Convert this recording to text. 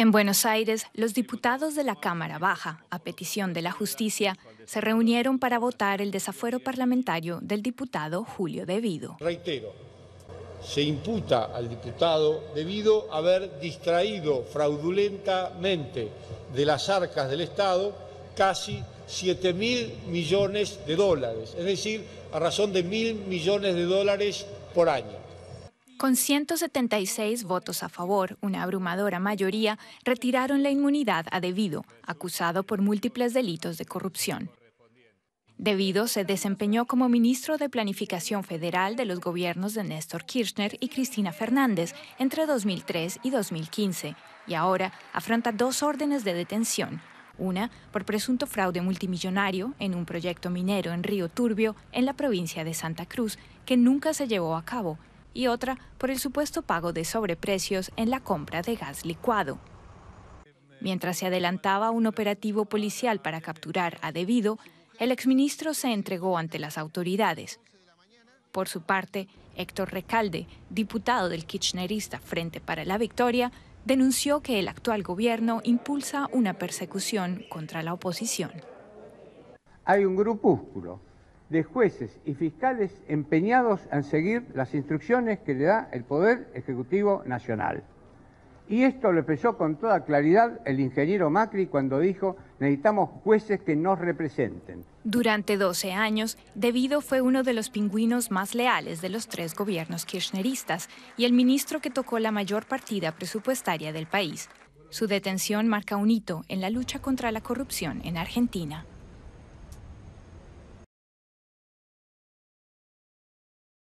En Buenos Aires, los diputados de la Cámara Baja, a petición de la justicia, se reunieron para votar el desafuero parlamentario del diputado Julio Devido. Reitero, se imputa al diputado Devido haber distraído fraudulentamente de las arcas del Estado casi 7 mil millones de dólares, es decir, a razón de mil millones de dólares por año. Con 176 votos a favor, una abrumadora mayoría, retiraron la inmunidad a Debido, acusado por múltiples delitos de corrupción. Debido se desempeñó como ministro de Planificación Federal de los gobiernos de Néstor Kirchner y Cristina Fernández entre 2003 y 2015, y ahora afronta dos órdenes de detención, una por presunto fraude multimillonario en un proyecto minero en Río Turbio, en la provincia de Santa Cruz, que nunca se llevó a cabo, y otra por el supuesto pago de sobreprecios en la compra de gas licuado. Mientras se adelantaba un operativo policial para capturar a Debido, el exministro se entregó ante las autoridades. Por su parte, Héctor Recalde, diputado del Kirchnerista Frente para la Victoria, denunció que el actual gobierno impulsa una persecución contra la oposición. Hay un grupúsculo de jueces y fiscales empeñados en seguir las instrucciones que le da el Poder Ejecutivo Nacional. Y esto lo expresó con toda claridad el ingeniero Macri cuando dijo, necesitamos jueces que nos representen. Durante 12 años, debido fue uno de los pingüinos más leales de los tres gobiernos kirchneristas y el ministro que tocó la mayor partida presupuestaria del país. Su detención marca un hito en la lucha contra la corrupción en Argentina.